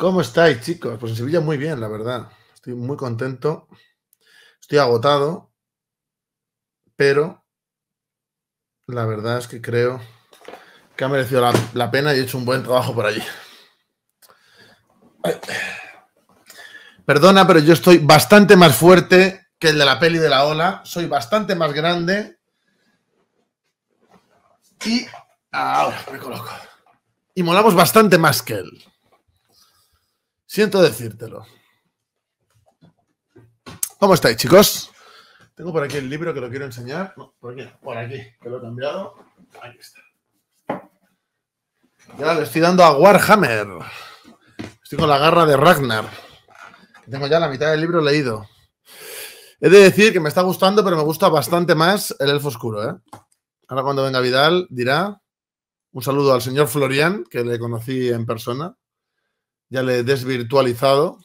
¿Cómo estáis, chicos? Pues en Sevilla muy bien, la verdad. Estoy muy contento. Estoy agotado, pero la verdad es que creo que ha merecido la, pena y he hecho un buen trabajo por allí. Perdona, pero yo estoy bastante más fuerte que el de la peli de la ola. Soy bastante más grande. Y ahora me coloco. Y molamos bastante más que él. Siento decírtelo. ¿Cómo estáis, chicos? Tengo por aquí el libro que lo quiero enseñar. No, por aquí, por aquí, que lo he cambiado. Ahí está. Ya le estoy dando a Warhammer. Estoy con la garra de Ragnar. Tengo ya la mitad del libro leído. He de decir que me está gustando, pero me gusta bastante más el Elfo Oscuro. ¿eh? Ahora cuando venga Vidal dirá un saludo al señor Florian, que le conocí en persona ya le he desvirtualizado.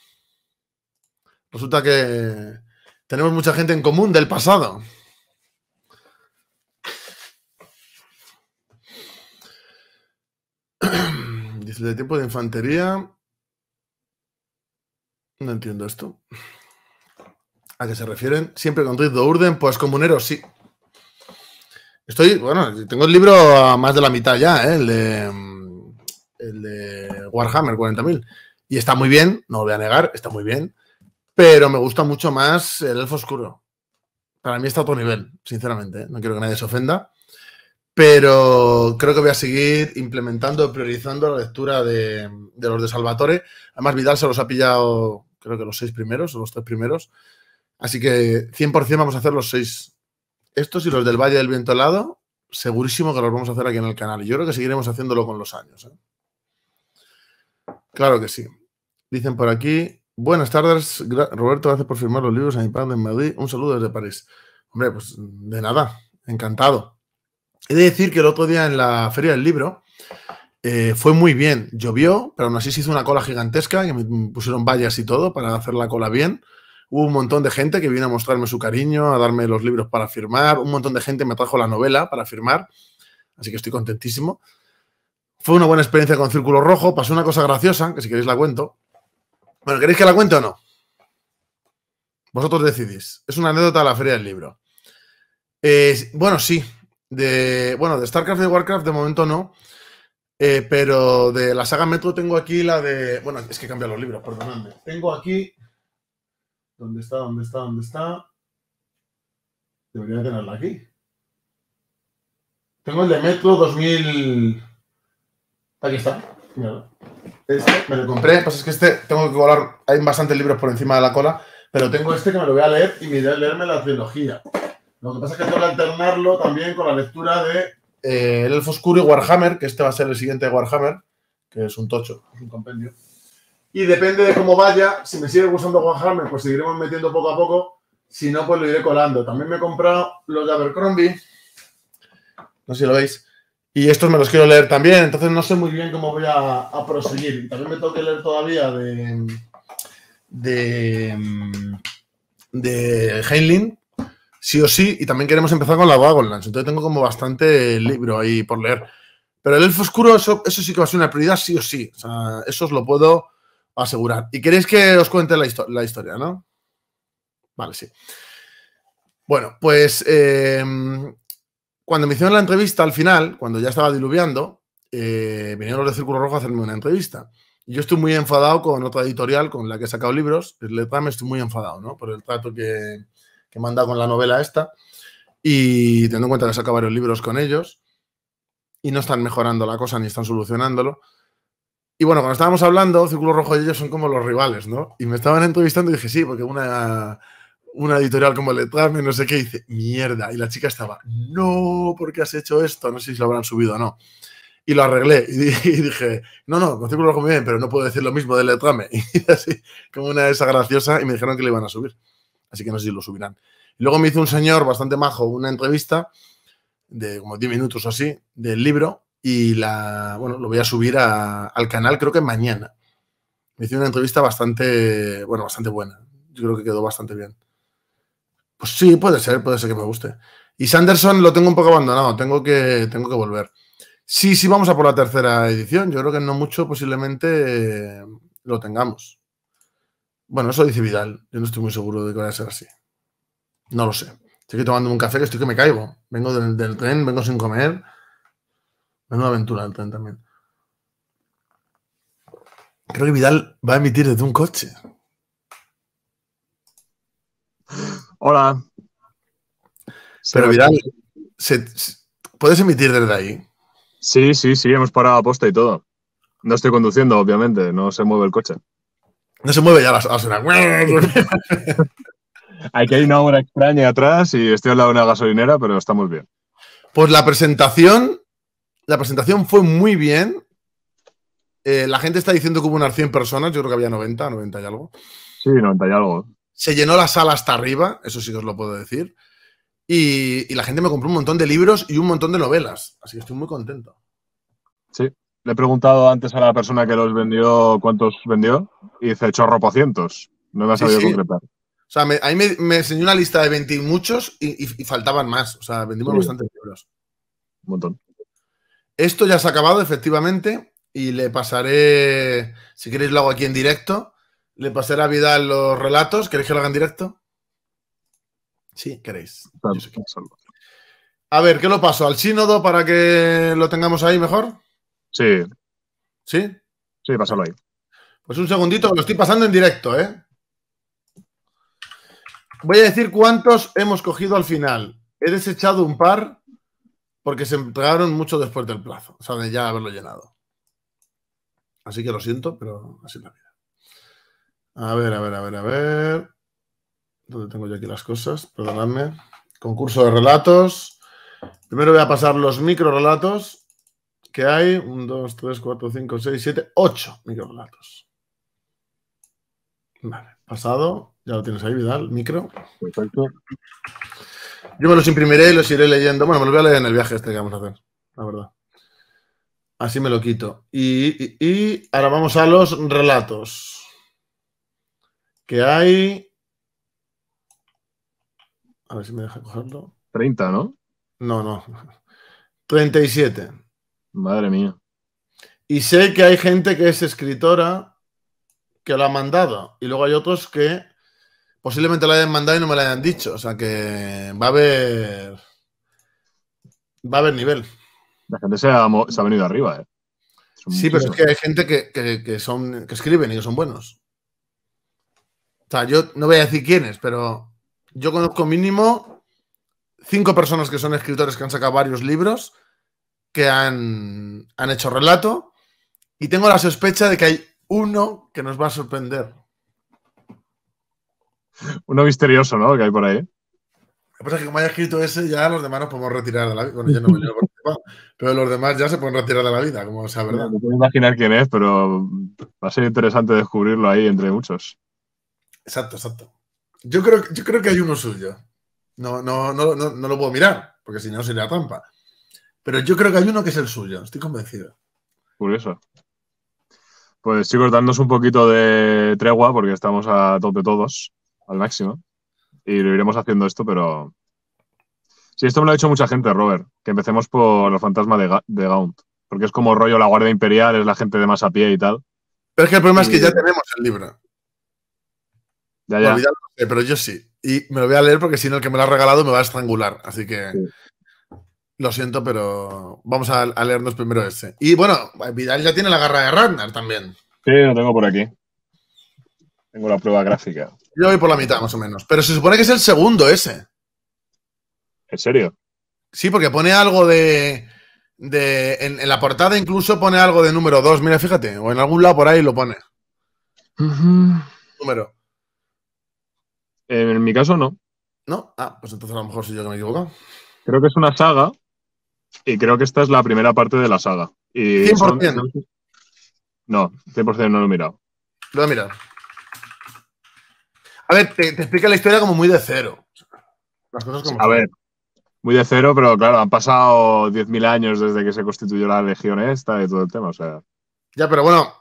Resulta que tenemos mucha gente en común del pasado. Dice de tiempo de infantería. No entiendo esto. ¿A qué se refieren? Siempre con de urden, pues comuneros, sí. Estoy, bueno, tengo el libro a más de la mitad ya, ¿eh? el el de Warhammer 40.000. Y está muy bien, no lo voy a negar, está muy bien, pero me gusta mucho más el Elfo Oscuro. Para mí está a otro nivel, sinceramente, ¿eh? no quiero que nadie se ofenda, pero creo que voy a seguir implementando, priorizando la lectura de, los de Salvatore. Además, Vidal se los ha pillado, creo que los seis primeros o los tres primeros, así que 100% vamos a hacer los seis. Estos y los del Valle del Viento Helado, segurísimo que los vamos a hacer aquí en el canal. Yo creo que seguiremos haciéndolo con los años. ¿eh? Claro que sí. Dicen por aquí, buenas tardes, Roberto, gracias por firmar los libros a mi padre en Madrid. Un saludo desde París. Hombre, pues de nada, encantado. He de decir que el otro día en la feria del libro eh, fue muy bien. Llovió, pero aún así se hizo una cola gigantesca, que me pusieron vallas y todo para hacer la cola bien. Hubo un montón de gente que vino a mostrarme su cariño, a darme los libros para firmar. Un montón de gente me trajo la novela para firmar. Así que estoy contentísimo. Fue una buena experiencia con Círculo Rojo. Pasó una cosa graciosa, que si queréis la cuento. Bueno, ¿queréis que la cuente o no? Vosotros decidís. Es una anécdota de la Feria del Libro. bueno, sí. De, bueno, de StarCraft y de Warcraft de momento no. Eh, pero de la saga Metro tengo aquí la de. Bueno, es que cambia los libros, perdonadme. Tengo aquí. ¿Dónde está? ¿Dónde está? ¿Dónde está? Debería tenerla aquí. Tengo el de Metro 2000. Aquí está. Este ah. me lo compré. pasa es que este tengo que colar, Hay bastantes libros por encima de la cola. Pero tengo este que me lo voy a leer y me iré a leerme la trilogía. Lo que pasa es que tengo que alternarlo también con la lectura de eh, El Elfo Oscuro y Warhammer, que este va a ser el siguiente Warhammer, que es un tocho, es un compendio. Y depende de cómo vaya, si me sigue gustando Warhammer, pues seguiremos metiendo poco a poco. Si no, pues lo iré colando. También me he comprado los de Abercrombie. No sé si lo veis y estos me los quiero leer también, entonces no sé muy bien cómo voy a, proseguir. También me tengo que leer todavía de, de, de Heinlein, sí o sí, y también queremos empezar con la Wagonlands. entonces tengo como bastante libro ahí por leer. Pero el Elfo Oscuro, eso, sí que va a ser una prioridad, sí o sí, o sea, eso os lo puedo asegurar. ¿Y queréis que os cuente la, historia, no? Vale, sí. Bueno, pues eh, cuando me hicieron la entrevista al final, cuando ya estaba diluviando, eh, vinieron los de Círculo Rojo a hacerme una entrevista. Y Yo estoy muy enfadado con otra editorial con la que he sacado libros, el me estoy muy enfadado, ¿no? Por el trato que, que me han dado con la novela esta. Y teniendo en cuenta que he sacado varios libros con ellos y no están mejorando la cosa ni están solucionándolo. Y bueno, cuando estábamos hablando, Círculo Rojo y ellos son como los rivales, ¿no? Y me estaban entrevistando y dije, sí, porque una una editorial como Letrame, no sé qué, y dice, mierda. Y la chica estaba, no, ¿por qué has hecho esto? No sé si lo habrán subido o no. Y lo arreglé y, dije, no, no, contigo lo bien, pero no puedo decir lo mismo de Letrame. Y así, como una esas graciosa, y me dijeron que lo iban a subir. Así que no sé si lo subirán. Y luego me hizo un señor bastante majo una entrevista de como 10 minutos o así del libro y la, bueno, lo voy a subir al canal creo que mañana. Me hizo una entrevista bastante, bueno, bastante buena. Yo creo que quedó bastante bien. Pues sí, puede ser, puede ser que me guste. Y Sanderson lo tengo un poco abandonado, tengo que, tengo que volver. Sí, sí, vamos a por la tercera edición. Yo creo que no mucho posiblemente eh, lo tengamos. Bueno, eso dice Vidal. Yo no estoy muy seguro de que vaya a ser así. No lo sé. Estoy tomando un café que estoy que me caigo. Vengo del, tren, vengo sin comer. Menuda aventura el tren también. Creo que Vidal va a emitir desde un coche. Hola. Pero Vidal, ¿puedes emitir desde ahí? Sí, sí, sí, hemos parado a posta y todo. No estoy conduciendo, obviamente, no se mueve el coche. No se mueve ya la, la Aquí hay una obra extraña atrás y estoy al lado de una gasolinera, pero estamos bien. Pues la presentación, la presentación fue muy bien. Eh, la gente está diciendo que hubo unas 100 personas, yo creo que había 90, 90 y algo. Sí, 90 y algo. Se llenó la sala hasta arriba, eso sí que os lo puedo decir. Y, la gente me compró un montón de libros y un montón de novelas. Así que estoy muy contento. Sí. Le he preguntado antes a la persona que los vendió cuántos vendió y dice chorro por cientos. No me ha sabido concretar. O sea, ahí me, enseñó una lista de 20 y muchos y, faltaban más. O sea, vendimos bastantes libros. Un montón. Esto ya se ha acabado, efectivamente, y le pasaré, si queréis lo hago aquí en directo, ¿Le pasará a los relatos? ¿Queréis que lo haga en directo? Sí, queréis. A ver, ¿qué lo paso? ¿Al sínodo para que lo tengamos ahí mejor? Sí. ¿Sí? Sí, pásalo ahí. Pues un segundito, lo estoy pasando en directo, ¿eh? Voy a decir cuántos hemos cogido al final. He desechado un par porque se entregaron mucho después del plazo, o sea, de ya haberlo llenado. Así que lo siento, pero así es la a ver, a ver, a ver, a ver. ¿Dónde tengo yo aquí las cosas? Perdonadme. Concurso de relatos. Primero voy a pasar los micro relatos que hay. Un, dos, tres, cuatro, cinco, seis, siete, ocho micro relatos. Vale, pasado. Ya lo tienes ahí, Vidal, micro. Yo me los imprimiré y los iré leyendo. Bueno, me los voy a leer en el viaje este que vamos a hacer, la verdad. Así me lo quito. y ahora vamos a los relatos que hay... A ver si me deja cogerlo. 30, ¿no? No, no. 37. Madre mía. Y sé que hay gente que es escritora que la ha mandado. Y luego hay otros que posiblemente la hayan mandado y no me la hayan dicho. O sea que va a haber. Va a haber nivel. La gente se ha, venido arriba, ¿eh? sí, pero es que hay gente que, que escriben y que son buenos. O sea, yo no voy a decir quiénes, pero yo conozco mínimo cinco personas que son escritores que han sacado varios libros, que han, hecho relato, y tengo la sospecha de que hay uno que nos va a sorprender. Uno misterioso, ¿no? Que hay por ahí. Lo que pasa es que como haya escrito ese, ya los demás nos podemos retirar de la vida. Bueno, yo no me pero los demás ya se pueden retirar de la vida, como sea verdad. no puedo imaginar quién es, pero va a ser interesante descubrirlo ahí entre muchos. Exacto, exacto. Yo creo, creo que hay uno suyo. No, no, no, no, lo puedo mirar, porque si no sería trampa. Pero yo creo que hay uno que es el suyo, estoy convencido. Curioso. Pues chicos, dándonos un poquito de tregua, porque estamos a tope todos, al máximo. Y lo iremos haciendo esto, pero. Sí, esto me lo ha dicho mucha gente, Robert. Que empecemos por los fantasmas de, Gaunt. Porque es como rollo la Guardia Imperial, es la gente de más a pie y tal. Pero es que el problema es que ya tenemos el libro. Ya, ya. pero yo sí. Y me lo voy a leer porque si no, el que me lo ha regalado me va a estrangular. Así que lo siento, pero vamos a, leernos primero ese Y bueno, Vidal ya tiene la garra de Ragnar también. Sí, lo tengo por aquí. Tengo la prueba gráfica. Yo voy por la mitad, más o menos. Pero se supone que es el segundo ese. ¿En serio? Sí, porque pone algo de. en, la portada incluso pone algo de número 2. Mira, fíjate. O en algún lado por ahí lo pone. Número. Eh, en mi caso, no. No, ah, pues entonces a lo mejor soy yo que me equivoco. Creo que es una saga y creo que esta es la primera parte de la saga. 100%. No, 100% no lo he mirado. Lo he mirado. A ver, te, explica la historia como muy de cero. Las cosas como a ver, muy de cero, pero claro, han pasado 10.000 años desde que se constituyó la legión esta y todo el tema, o sea. Ya, pero bueno,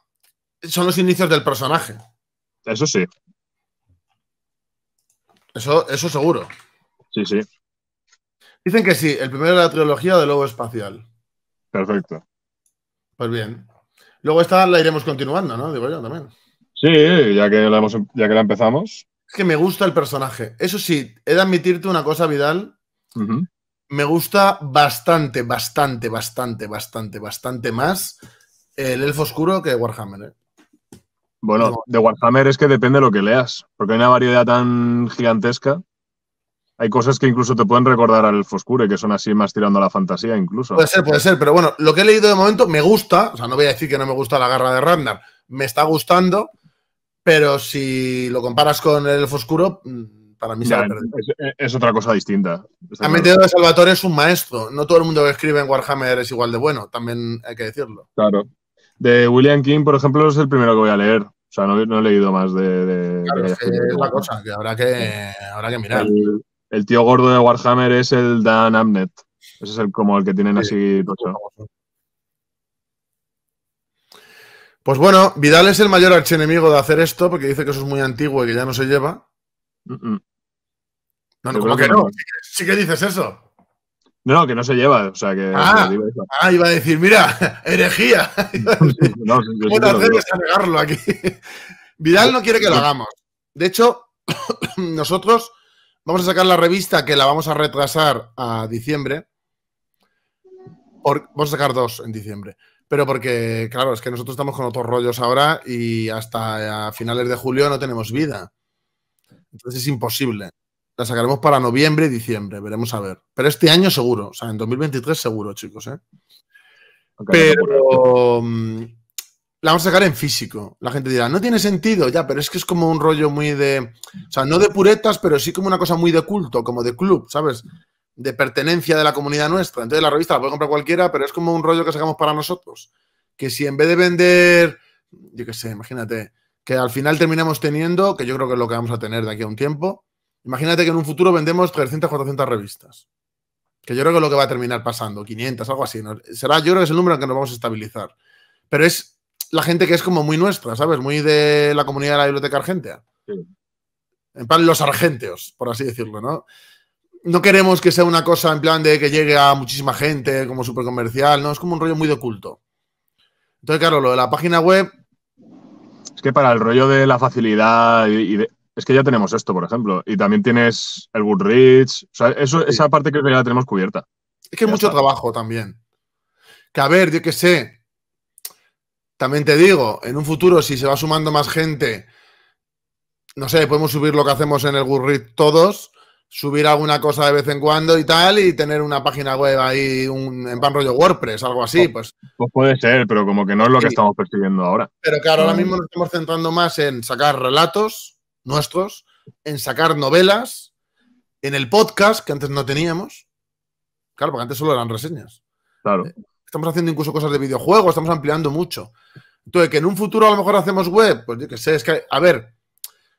son los inicios del personaje. Eso sí. Eso, seguro. Sí, sí. Dicen que sí, el primero de la trilogía de Lobo Espacial. Perfecto. Pues bien. Luego esta la iremos continuando, ¿no? Digo yo también. Sí, ya que la, em, ya que empezamos. Es que me gusta el personaje. Eso sí, he de admitirte una cosa, Vidal. Me gusta bastante, bastante, bastante, bastante, bastante más el elfo oscuro que Warhammer. ¿eh? Bueno, de Warhammer es que depende lo que leas, porque hay una variedad tan gigantesca. Hay cosas que incluso te pueden recordar al Foscure, que son así más tirando a la fantasía incluso. Puede ser, puede ser, pero bueno, lo que he leído de momento me gusta, o sea, no voy a decir que no me gusta la garra de Ragnar, me está gustando, pero si lo comparas con el Foscuro, mm, para mí es, es, otra cosa distinta. Ha metido de Salvatore es un maestro, no todo el mundo que escribe en Warhammer es igual de bueno, también hay que decirlo. Claro. De William King, por ejemplo, es el primero que voy a leer, o sea, no, he leído más de. claro, es, este que cosa, que habrá que, mirar. El, tío gordo de Warhammer es el Dan Amnet. Ese es el como el que tienen así. Pues, bueno, Vidal es el mayor archienemigo de hacer esto porque dice que eso es muy antiguo y que ya no se lleva. No, no, que no? sí que dices eso. No, que no se lleva, o sea que... Ah, ah iba a decir, mira, herejía. no, no hacer negarlo aquí. Vidal no quiere que lo hagamos. De hecho, nosotros vamos a sacar la revista que la vamos a retrasar a diciembre. vamos a sacar dos en diciembre. Pero porque, claro, es que nosotros estamos con otros rollos ahora y hasta finales de julio no tenemos vida. Entonces es imposible la sacaremos para noviembre, y diciembre, veremos a ver. Pero este año seguro, o sea, en 2023 seguro, chicos, ¿eh? pero mm, la vamos a sacar en físico. La gente dirá, no tiene sentido, ya, pero es que es como un rollo muy de. O sea, no de puretas, pero sí como una cosa muy de culto, como de club, ¿sabes? De pertenencia de la comunidad nuestra. Entonces la revista la puede comprar cualquiera, pero es como un rollo que sacamos para nosotros. Que si en vez de vender, yo qué sé, imagínate, que al final terminemos teniendo, que yo creo que es lo que vamos a tener de aquí a un tiempo, Imagínate que en un futuro vendemos 300, 400 revistas. Que yo creo que es lo que va a terminar pasando, 500, algo así. Será, yo creo que es el número en que nos vamos a estabilizar. Pero es la gente que es como muy nuestra, ¿sabes? Muy de la comunidad de la biblioteca argentea. En plan, los argenteos, por así decirlo, ¿no? No queremos que sea una cosa en plan de que llegue a muchísima gente, como súper comercial, ¿no? Es como un rollo muy de culto. Entonces, claro, lo de la página web. Es que para el rollo de la facilidad y de, es que ya tenemos esto, por ejemplo. Y también tienes el Goodreads. O sea, eso, esa parte creo que ya la tenemos cubierta. Es que es mucho trabajo también. Que a ver, yo qué sé. También te digo, en un futuro, si se va sumando más gente, no sé, podemos subir lo que hacemos en el Goodreads todos, subir alguna cosa de vez en cuando y tal, y tener una página web ahí un, en pan rollo WordPress, algo así, pues, pues. pues. puede ser, pero como que no es lo que estamos persiguiendo ahora. Pero claro, ahora mm. mismo nos estamos centrando más en sacar relatos, nuestros en sacar novelas en el podcast que antes no teníamos. Claro, porque antes solo eran reseñas. Claro. Eh, estamos haciendo incluso cosas de videojuegos, estamos ampliando mucho. Entonces, que en un futuro a lo mejor hacemos web, pues yo que sé, es que, a ver,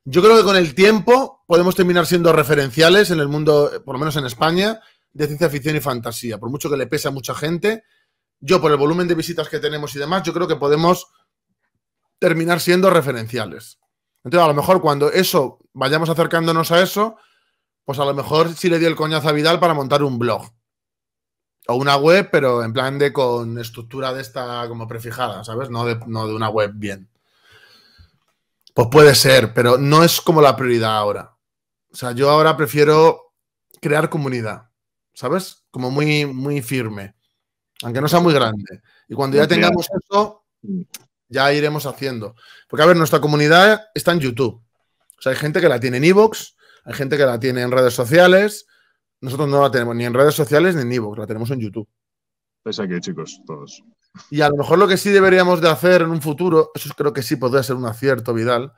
yo creo que con el tiempo podemos terminar siendo referenciales en el mundo, eh, por lo menos en España, de ciencia ficción y fantasía. Por mucho que le pese a mucha gente, yo por el volumen de visitas que tenemos y demás, yo creo que podemos terminar siendo referenciales. Entonces, a lo mejor cuando eso, vayamos acercándonos a eso, pues a lo mejor sí le dio el coñazo a Vidal para montar un blog. O una web, pero en plan de con estructura de esta como prefijada, ¿sabes? No de, no de una web bien. Pues puede ser, pero no es como la prioridad ahora. O sea, yo ahora prefiero crear comunidad, ¿sabes? Como muy, muy firme, aunque no sea muy grande. Y cuando ya tengamos eso, mm ya iremos haciendo. Porque, a ver, nuestra comunidad está en YouTube. O sea, hay gente que la tiene en Evox, hay gente que la tiene en redes sociales. Nosotros no la tenemos ni en redes sociales ni en Evox, la tenemos en YouTube. es que chicos, todos. Y a lo mejor lo que sí deberíamos de hacer en un futuro, eso creo que sí podría ser un acierto, Vidal,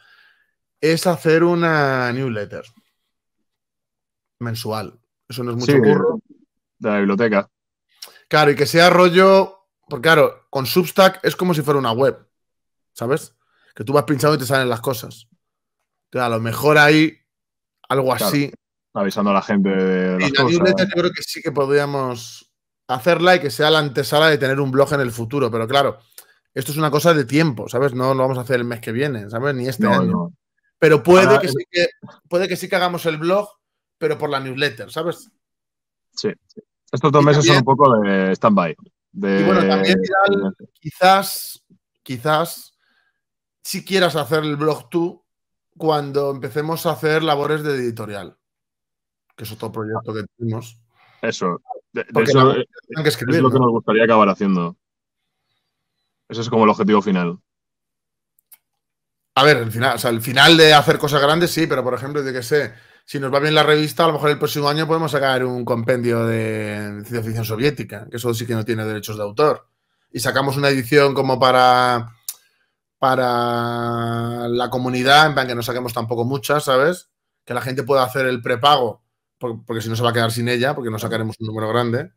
es hacer una newsletter mensual. Eso no es mucho burro. De la biblioteca. Claro, y que sea rollo, porque claro, con Substack es como si fuera una web. ¿sabes? Que tú vas pinchando y te salen las cosas. a lo mejor hay algo así. Avisando a la gente de newsletter yo creo que sí que podríamos hacerla y que sea la antesala de tener un blog en el futuro. Pero claro, esto es una cosa de tiempo, ¿sabes? No lo vamos a hacer el mes que viene, ¿sabes? Ni este año. Pero puede, que sí que, puede que sí hagamos el blog, pero por la newsletter, ¿sabes? Sí. Estos dos meses son un poco de stand-by. Y bueno, también quizás, quizás si quieras hacer el blog tú cuando empecemos a hacer labores de editorial, que es otro proyecto que tenemos. Eso, es lo que nos gustaría acabar haciendo. Ese es como el objetivo final. A ver, el final, final de hacer cosas grandes, sí, pero por ejemplo, de que sé, si nos va bien la revista, a lo mejor el próximo año podemos sacar un compendio de ciencia ficción soviética, que eso sí que no tiene derechos de autor. Y sacamos una edición como para para la comunidad, en plan que no saquemos tampoco muchas, ¿sabes? Que la gente pueda hacer el prepago, porque, si no se va a quedar sin ella, porque no sacaremos un número grande.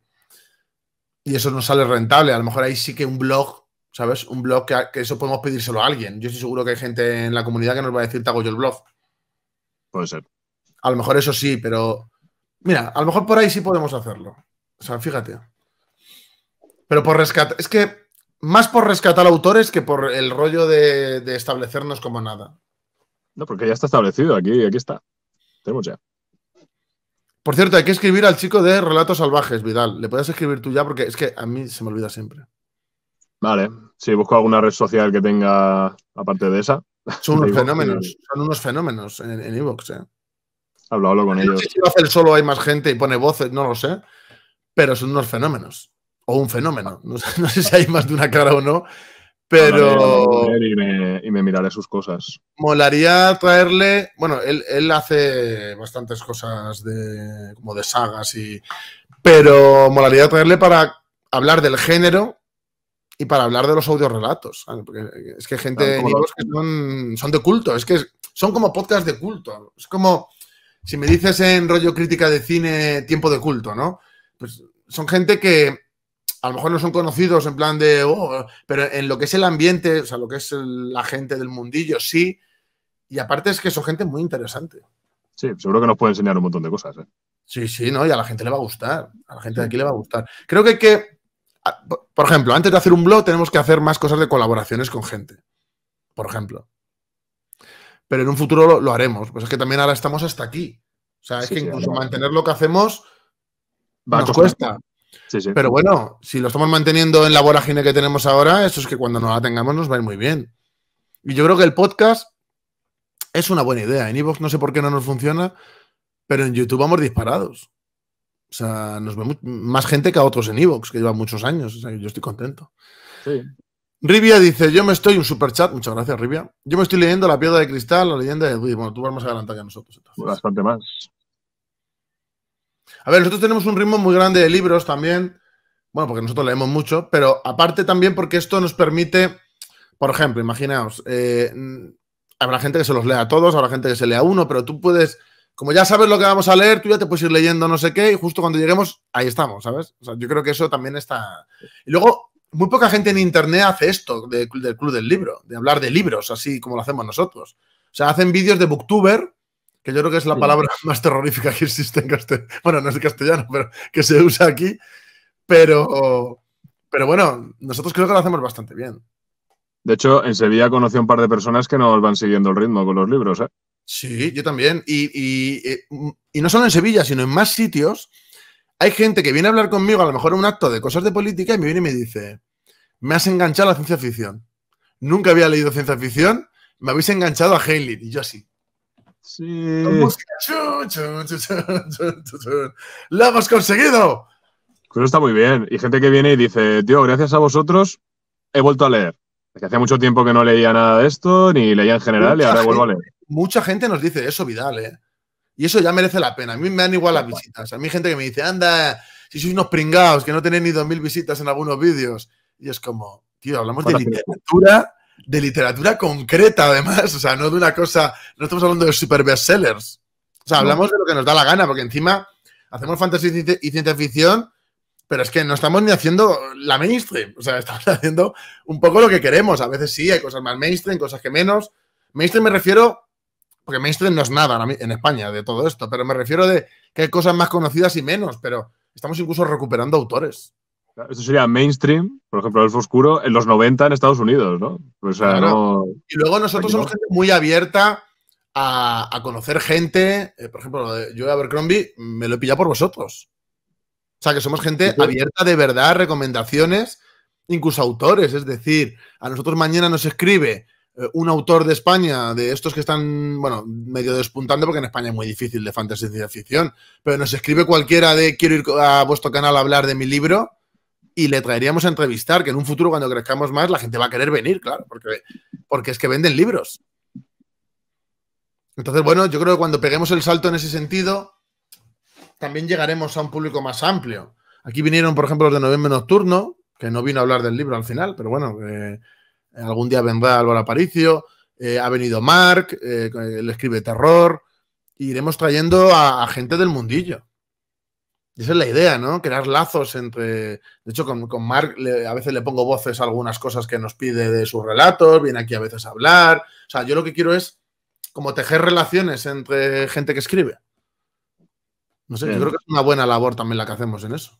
Y eso no sale rentable. A lo mejor ahí sí que un blog, ¿sabes? Un blog que, eso podemos pedírselo a alguien. Yo estoy seguro que hay gente en la comunidad que nos va a decir, te hago yo el blog. Puede ser. A lo mejor eso sí, pero mira, a lo mejor por ahí sí podemos hacerlo. O sea, fíjate. Pero por rescate... es que más por rescatar autores que por el rollo de, establecernos como nada. No, porque ya está establecido, aquí, aquí está. Tenemos ya. Por cierto, hay que escribir al chico de Relatos Salvajes, Vidal. Le puedes escribir tú ya porque es que a mí se me olvida siempre. Vale, Si busco alguna red social que tenga, aparte de esa. Son unos fenómenos, son unos fenómenos en Evox, e eh. Hablo, hablo con ellos. Si lo hace el solo hay más gente y pone voces, no lo sé, pero son unos fenómenos o un fenómeno. No, sé si hay más de una cara o no, pero... Y me, miraré sus cosas. Molaría traerle... Bueno, él, hace bastantes cosas de, como de sagas y... Pero molaría traerle para hablar del género y para hablar de los audiorelatos. Porque es que gente son, de culto, es que son como podcast de culto. Es como si me dices en rollo crítica de cine, tiempo de culto, ¿no? Pues son gente que a lo mejor no son conocidos en plan de, oh", pero en lo que es el ambiente, o sea, lo que es la gente del mundillo, sí. Y aparte es que son gente muy interesante. Sí, seguro que nos puede enseñar un montón de cosas. ¿eh? Sí, sí, ¿no? Y a la gente le va a gustar. A la gente de aquí le va a gustar. Creo que, que, por ejemplo, antes de hacer un blog tenemos que hacer más cosas de colaboraciones con gente. Por ejemplo. Pero en un futuro lo, haremos. Pues es que también ahora estamos hasta aquí. O sea, es que incluso mantener lo que hacemos nos cuesta. Pero bueno, si lo estamos manteniendo en la vorágine que tenemos ahora, eso es que cuando no la tengamos nos va a ir muy bien. Y yo creo que el podcast es una buena idea. En Evox no sé por qué no nos funciona, pero en YouTube vamos disparados. O sea, nos vemos más gente que a otros en Evox, que llevan muchos años. O sea, yo estoy contento. Sí. Rivia dice, yo me estoy, un super chat, muchas gracias Rivia, yo me estoy leyendo La Piedra de Cristal, la leyenda de Bueno, tú vas más adelante que nosotros. Bastante más. A ver, nosotros tenemos un ritmo muy grande de libros también. Bueno, porque nosotros leemos mucho, pero aparte también porque esto nos permite, por ejemplo, imaginaos, eh, mm, habrá gente que se los lea a todos, habrá gente que se lea uno, pero tú puedes, como ya sabes lo que vamos a leer, tú ya te puedes ir leyendo no sé qué y justo cuando lleguemos, ahí estamos, ¿sabes? O sea, yo creo que eso también está... Y luego, muy poca gente en Internet hace esto del Club del Libro, de hablar de libros, así como lo hacemos nosotros. O sea, hacen vídeos de booktuber que yo creo que es la palabra más terrorífica que existe en castellano, bueno, no es de castellano, pero que se usa aquí, pero, pero bueno, nosotros creo que lo hacemos bastante bien. De hecho, en Sevilla conocí a un par de personas que nos van siguiendo el ritmo con los libros, ¿eh? Sí, yo también. Eh, y, no solo en Sevilla, sino en más sitios. Hay gente que viene a hablar conmigo, a lo mejor en un acto de cosas de política, y me viene y me dice, me has enganchado a la ciencia ficción. Nunca había leído ciencia ficción, me habéis enganchado a Heinlein. Y yo así, Sí. ¡Lo hemos conseguido! Eso está muy bien. Y gente que viene y dice, tío, gracias a vosotros he vuelto a leer. Que hacía mucho tiempo que no leía nada de esto, ni leía en general, y ahora vuelvo a leer. Mucha gente nos dice eso, Vidal, ¿eh? Y eso ya merece la pena. A mí me dan igual las visitas. A mí gente que me dice, anda, si sois unos pringados, que no tenéis ni 2.000 visitas en algunos vídeos. Y es como, tío, hablamos de literatura de literatura concreta, además. O sea, no de una cosa. No estamos hablando de super bestsellers. O sea, hablamos de lo que nos da la gana, porque encima hacemos fantasía y ciencia ficción, pero es que no estamos ni haciendo la mainstream. O sea, estamos haciendo un poco lo que queremos. A veces sí, hay cosas más mainstream, cosas que menos. Mainstream me refiero, porque mainstream no es nada en España de todo esto, pero me refiero de que hay cosas más conocidas y menos, pero estamos incluso recuperando autores. Esto sería mainstream, por ejemplo, El Oscuro, en los 90 en Estados Unidos, ¿no? Y luego nosotros somos gente muy abierta a, conocer gente. Eh, por ejemplo, yo de Abercrombie me lo he pillado por vosotros. O sea, que somos gente abierta de verdad, recomendaciones, incluso autores. Es decir, a nosotros mañana nos escribe eh, un autor de España, de estos que están, bueno, medio despuntando, porque en España es muy difícil de fantasía y ficción, pero nos escribe cualquiera de quiero ir a vuestro canal a hablar de mi libro y le traeríamos a entrevistar, que en un futuro cuando crezcamos más la gente va a querer venir, claro, porque, porque es que venden libros. Entonces, bueno, yo creo que cuando peguemos el salto en ese sentido, también llegaremos a un público más amplio. Aquí vinieron, por ejemplo, los de Noviembre Nocturno, que no vino a hablar del libro al final, pero bueno, eh, algún día vendrá Álvaro Aparicio, eh, ha venido Mark, eh, le escribe terror, e iremos trayendo a gente del mundillo esa es la idea, ¿no? Crear lazos entre. De hecho, con, con Mark a veces le pongo voces a algunas cosas que nos pide de sus relatos, viene aquí a veces a hablar. O sea, yo lo que quiero es como tejer relaciones entre gente que escribe. No sé, yo creo que es una buena labor también la que hacemos en eso.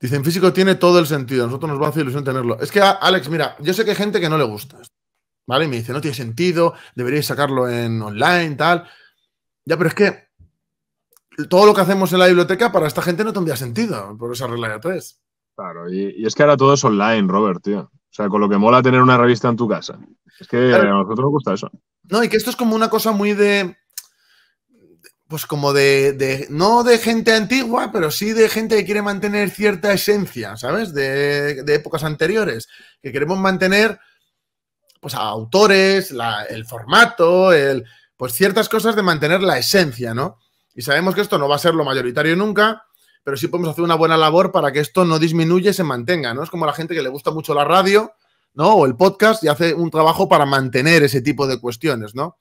Dicen, físico tiene todo el sentido, nosotros nos va a hacer ilusión tenerlo. Es que, ah, Alex, mira, yo sé que hay gente que no le gusta, ¿vale? Y me dice, no tiene sentido, deberíais sacarlo en online, tal. Ya, pero es que todo lo que hacemos en la biblioteca para esta gente no tendría sentido por esa regla de tres. Claro, y, es que ahora todo es online, Robert, tío. O sea, con lo que mola tener una revista en tu casa. Es que a nosotros nos gusta eso. No, y que esto es como una cosa muy de. Pues como de, No de gente antigua, pero sí de gente que quiere mantener cierta esencia, ¿sabes? De, de épocas anteriores. Que queremos mantener. Pues a autores, el formato, el. Pues ciertas cosas de mantener la esencia, ¿no? Y sabemos que esto no va a ser lo mayoritario nunca, pero sí podemos hacer una buena labor para que esto no disminuya y se mantenga, ¿no? Es como la gente que le gusta mucho la radio, ¿no? O el podcast y hace un trabajo para mantener ese tipo de cuestiones, ¿no?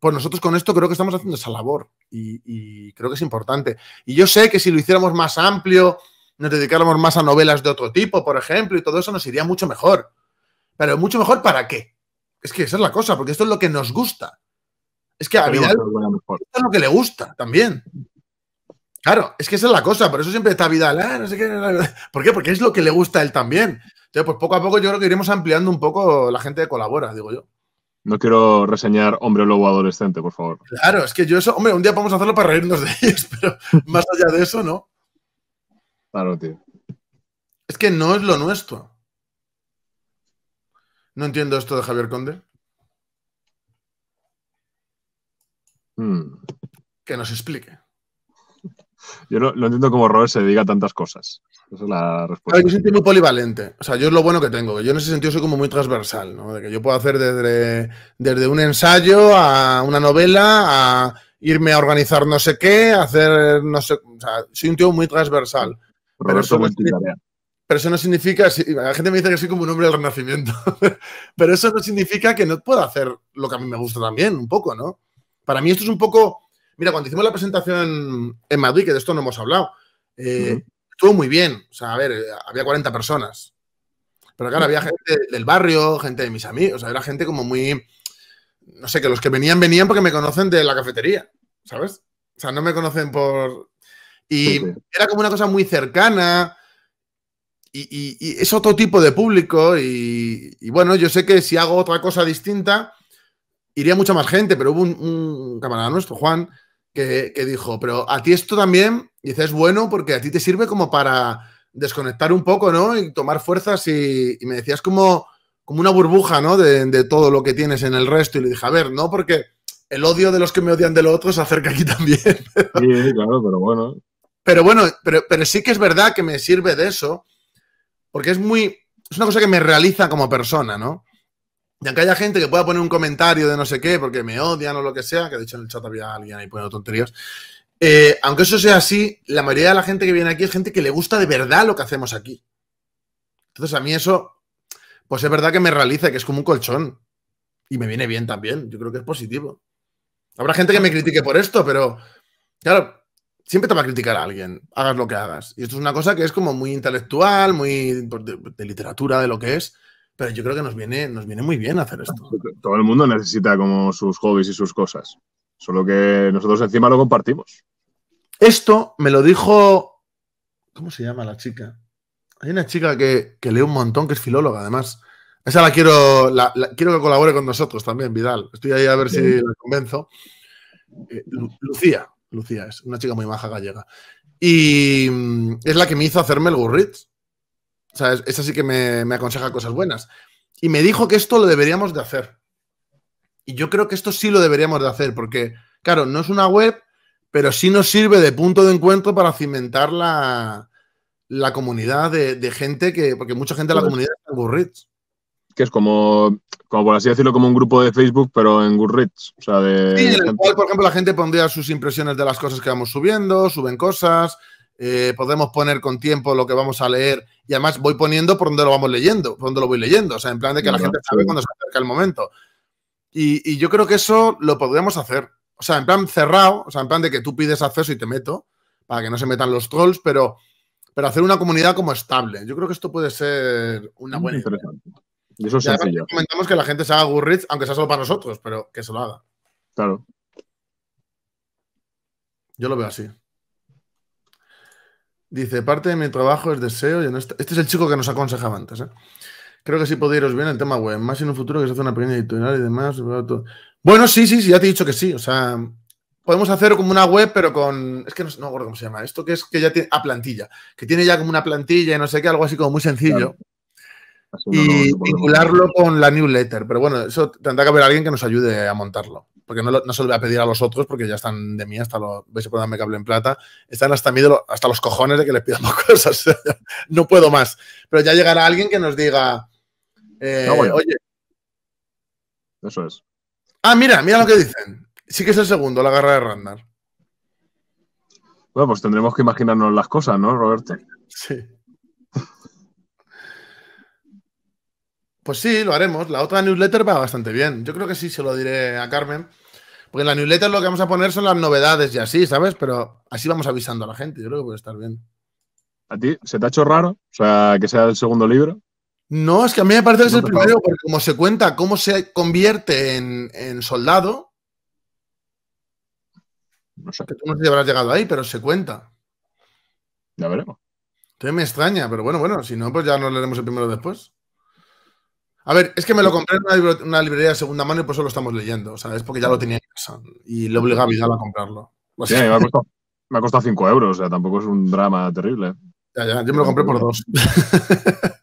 Pues nosotros con esto creo que estamos haciendo esa labor y, y creo que es importante. Y yo sé que si lo hiciéramos más amplio, nos dedicáramos más a novelas de otro tipo, por ejemplo, y todo eso nos iría mucho mejor. Pero mucho mejor para qué? Es que esa es la cosa, porque esto es lo que nos gusta. Es que a Vidal es lo que le gusta también. Claro, es que esa es la cosa, por eso siempre está Vidal. Ah, no sé qué, ¿Por qué? Porque es lo que le gusta a él también. Entonces, pues poco a poco yo creo que iremos ampliando un poco la gente que colabora, digo yo. No quiero reseñar hombre lobo adolescente, por favor. Claro, es que yo eso, hombre, un día podemos hacerlo para reírnos de ellos, pero más allá de eso, no. Claro, tío. Es que no es lo nuestro. No entiendo esto de Javier Conde. Mm. Que nos explique. Yo no, lo entiendo como Robert se diga tantas cosas. Esa es la respuesta. yo soy muy polivalente. O sea, yo es lo bueno que tengo. yo en ese sentido soy como muy transversal, ¿no? De que yo puedo hacer desde, desde un ensayo a una novela, a irme a organizar no sé qué, hacer no sé. O sea, soy un tío muy transversal. pero, eso no pero eso no significa. La gente me dice que soy como un hombre del renacimiento. pero eso no significa que no pueda hacer lo que a mí me gusta también, un poco, ¿no? Para mí esto es un poco... Mira, cuando hicimos la presentación en Madrid, que de esto no hemos hablado, eh, estuvo muy bien. O sea, a ver, eh, había 40 personas. Pero claro, había gente del barrio, gente de mis amigos. O sea, era gente como muy... No sé, que los que venían, venían porque me conocen de la cafetería, ¿sabes? O sea, no me conocen por... Y era como una cosa muy cercana. Y, es otro tipo de público. y bueno, yo sé que si hago otra cosa distinta, iría mucha más gente, pero hubo un, camarada nuestro, Juan, que, dijo, pero a ti esto también, dices, es bueno porque a ti te sirve como para desconectar un poco, ¿no? Y tomar fuerzas y, me decías como, como una burbuja, ¿no? De, todo lo que tienes en el resto. Y le dije, a ver, no, porque el odio de los que me odian de los otros se acerca aquí también. sí, claro, pero bueno. Pero bueno, pero, pero sí que es verdad que me sirve de eso, porque es muy, es una cosa que me realiza como persona, ¿no? Y aunque haya gente que pueda poner un comentario de no sé qué, porque me odian o lo que sea, que de hecho en el chat había alguien ahí poniendo tonterías. Eh, aunque eso sea así, la mayoría de la gente que viene aquí es gente que le gusta de verdad lo que hacemos aquí. Entonces a mí eso, pues es verdad que me realiza, que es como un colchón. Y me viene bien también, yo creo que es positivo. Habrá gente que me critique por esto, pero claro, siempre te va a criticar a alguien, hagas lo que hagas. Y esto es una cosa que es como muy intelectual, muy de literatura, de lo que es pero yo creo que nos viene, nos viene muy bien hacer esto. Todo el mundo necesita como sus hobbies y sus cosas, solo que nosotros encima lo compartimos. Esto me lo dijo, ¿cómo se llama la chica? Hay una chica que, lee un montón, que es filóloga además. Esa la quiero, quiero que colabore con nosotros también, Vidal. Estoy ahí a ver si la convenzo. Eh, Lucía, Lucía es una chica muy maja gallega. Y mm, es la que me hizo hacerme el Gurritz. O sea, esa sí que me, aconseja cosas buenas. Y me dijo que esto lo deberíamos de hacer. Y yo creo que esto sí lo deberíamos de hacer, porque, claro, no es una web, pero sí nos sirve de punto de encuentro para cimentar la, comunidad de, gente que, porque mucha gente de la comunidad está en Goodreads. Que es como, como, por así decirlo, como un grupo de Facebook, pero en Goodreads. sí, en el cual, por ejemplo, la gente pondría sus impresiones de las cosas que vamos subiendo, suben cosas, eh, podemos poner con tiempo lo que vamos a leer y además voy poniendo por donde lo vamos leyendo, por donde lo voy leyendo, o sea, en plan de que la gente sabe cuando se acerca el momento. Y, yo creo que eso lo podríamos hacer. O sea, en plan cerrado, o sea, en plan de que tú pides acceso y te meto, para que no se metan los trolls, pero, pero hacer una comunidad como estable. Yo creo que esto puede ser una buena idea. Eso es Recomendamos que la gente se haga Goodreads, aunque sea solo para nosotros, pero que se lo haga. Claro. Yo lo veo así. Dice, parte de mi trabajo es deseo y Este es el chico que nos aconsejaba antes. ¿eh? Creo que sí podría iros bien el tema web. Más en un futuro que se hace una pequeña editorial y demás. Bueno, sí, sí, sí, ya te he dicho que sí. O sea, podemos hacer como una web, pero con. Es que no, no cómo se llama. Esto que es que ya tiene. A ah, plantilla. Que tiene ya como una plantilla y no sé qué, algo así como muy sencillo. Y vincularlo con la newsletter. Pero bueno, eso tendrá que haber alguien que nos ayude a montarlo porque no, se lo voy a pedir a los otros porque ya están de mí hasta los, veis me cable en plata, están hasta mí hasta los cojones de que les pidamos cosas, no puedo más, pero ya llegará alguien que nos diga, eh, no, oye, eso es. Ah, mira, mira lo que dicen, sí que es el segundo, la garra de Randar. Bueno, pues tendremos que imaginarnos las cosas, ¿no, Roberto? Sí. Pues sí, lo haremos. La otra newsletter va bastante bien. Yo creo que sí, se lo diré a Carmen. Porque en la newsletter lo que vamos a poner son las novedades y así, ¿sabes? Pero así vamos avisando a la gente. Yo creo que puede estar bien. ¿A ti se te ha hecho raro? O sea, que sea el segundo libro. No, es que a mí me parece que es el primero, porque como se cuenta cómo se convierte en, soldado, no sé. Que tú no habrás llegado ahí, pero se cuenta. Ya veremos. Entonces me extraña, pero bueno, bueno, si no, pues ya nos leeremos el primero después. A ver, es que me lo compré en una, librería de segunda mano y por eso lo estamos leyendo, o sea, es Porque ya lo tenía en y le obliga a Vidal a comprarlo. sí, me, ha costado, 5 euros, o sea, tampoco es un drama terrible. Ya, ya, yo me lo compré por dos.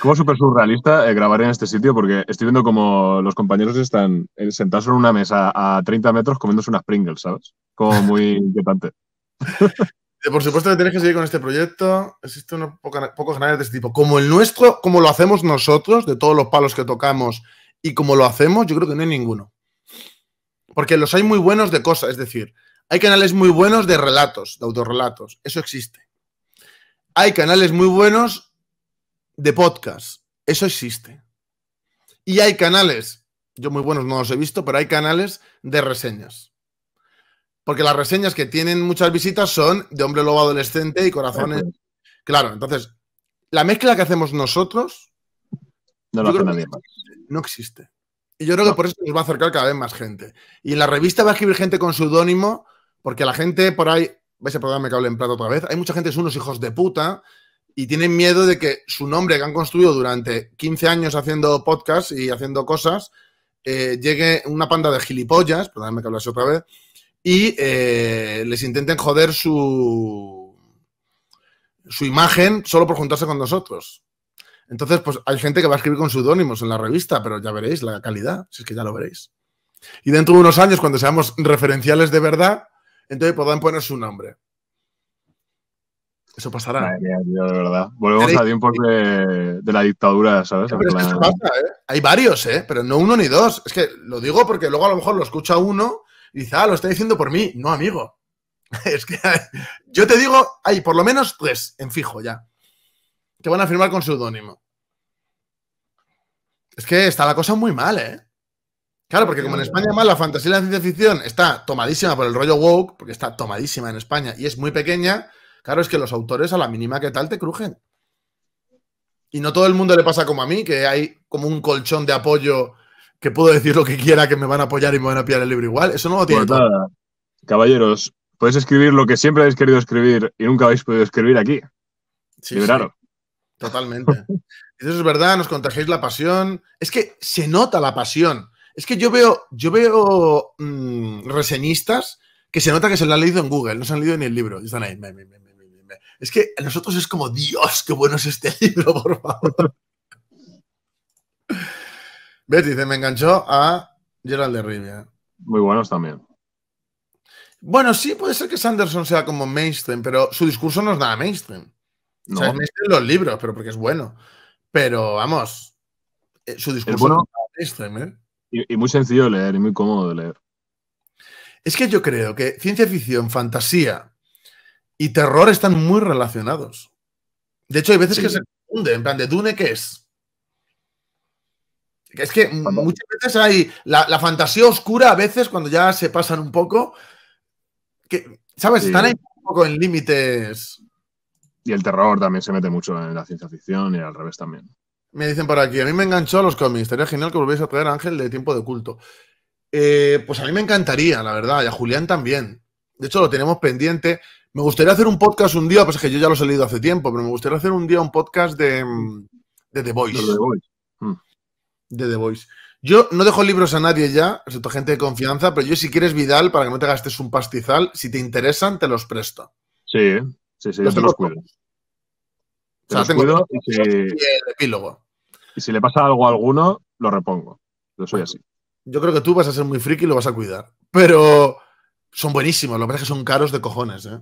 Como súper surrealista eh, grabar en este sitio porque estoy viendo como los compañeros están eh, sentados en una mesa a 30 metros comiéndose unas Pringles, ¿sabes? Como muy inquietante. Eh, por supuesto que tienes que seguir con este proyecto. Existen unos pocos canales de este tipo. Como el nuestro, como lo hacemos nosotros, de todos los palos que tocamos y como lo hacemos, yo creo que no hay ninguno. Porque los hay muy buenos de cosas, es decir, hay canales muy buenos de relatos, de autorrelatos, eso existe. Hay canales muy buenos de podcast, eso existe. Y hay canales, yo muy buenos no los he visto, pero hay canales de reseñas porque las reseñas que tienen muchas visitas son de hombre lobo adolescente y corazones. Claro, entonces, la mezcla que hacemos nosotros no, existe. Y yo creo que por eso nos va a acercar cada vez más gente. Y en la revista va a escribir gente con pseudónimo, porque la gente por ahí, vais a perdonarme que hable en plato otra vez, hay mucha gente que unos hijos de puta y tienen miedo de que su nombre que han construido durante 15 años haciendo podcasts y haciendo cosas, eh, llegue una panda de gilipollas, perdóname que hablase otra vez, y eh, les intenten joder su, su imagen solo por juntarse con nosotros. Entonces, pues hay gente que va a escribir con pseudónimos en la revista, pero ya veréis la calidad, si es que ya lo veréis. Y dentro de unos años, cuando seamos referenciales de verdad, entonces podrán poner su nombre. Eso pasará. Madre de verdad. Volvemos a tiempos de, la dictadura, ¿sabes? ¿eh? Hay varios, ¿eh? Pero no uno ni dos. Es que lo digo porque luego a lo mejor lo escucha uno Quizá ah, lo está diciendo por mí. No, amigo. es que yo te digo, hay por lo menos tres en fijo ya. Que van a firmar con seudónimo. Es que está la cosa muy mal, ¿eh? Claro, porque como en España más la fantasía y la ciencia ficción está tomadísima por el rollo woke, porque está tomadísima en España y es muy pequeña, claro, es que los autores a la mínima que tal te crujen. Y no todo el mundo le pasa como a mí, que hay como un colchón de apoyo que puedo decir lo que quiera, que me van a apoyar y me van a pillar el libro igual. Eso no lo tiene. Pues caballeros, podéis escribir lo que siempre habéis querido escribir y nunca habéis podido escribir aquí. Sí, totalmente. Eso es verdad, nos contagiáis la pasión. Es que se nota la pasión. Es que yo veo, yo veo mm, reseñistas que se nota que se lo han leído en Google, no se han leído ni el libro. Están ahí. es que a nosotros es como, Dios, qué bueno es este libro, por favor. Betis, me enganchó a Gerald de Rivia. Muy buenos también. Bueno, sí, puede ser que Sanderson sea como mainstream, pero su discurso no es nada mainstream. No. O sea, es mainstream los libros, pero porque es bueno. Pero vamos, eh, su discurso es nada mainstream, ¿eh? y, muy sencillo de leer y muy cómodo de leer. Es que yo creo que ciencia ficción, fantasía y terror están muy relacionados. De hecho, hay veces que se confunden. En plan, ¿de Dune qué es? Es que muchas veces hay la, fantasía oscura, a veces cuando ya se pasan un poco, que, ¿sabes? Están ahí un poco en límites. Y el terror también se mete mucho en la ciencia ficción y al revés también. Me dicen por aquí, a mí me enganchó a los cómics, estaría genial que volviese a traer Ángel de tiempo de culto. Eh, pues a mí me encantaría, la verdad, y a Julián también. De hecho, lo tenemos pendiente. Me gustaría hacer un podcast un día, pues es que yo ya lo he leído hace tiempo, pero me gustaría hacer un día un podcast de, mm, The Voice. Mm de The Voice. Yo no dejo libros a nadie ya, excepto gente de confianza, pero yo si quieres Vidal, para que no te gastes un pastizal, si te interesan, te los presto. Sí, sí, sí, yo te los cuido. Te los cuido y, si... el epílogo. y si le pasa algo a alguno, lo repongo. Yo soy así. Yo creo que tú vas a ser muy friki y lo vas a cuidar. Pero son buenísimos, lo que es que son caros de cojones, ¿eh?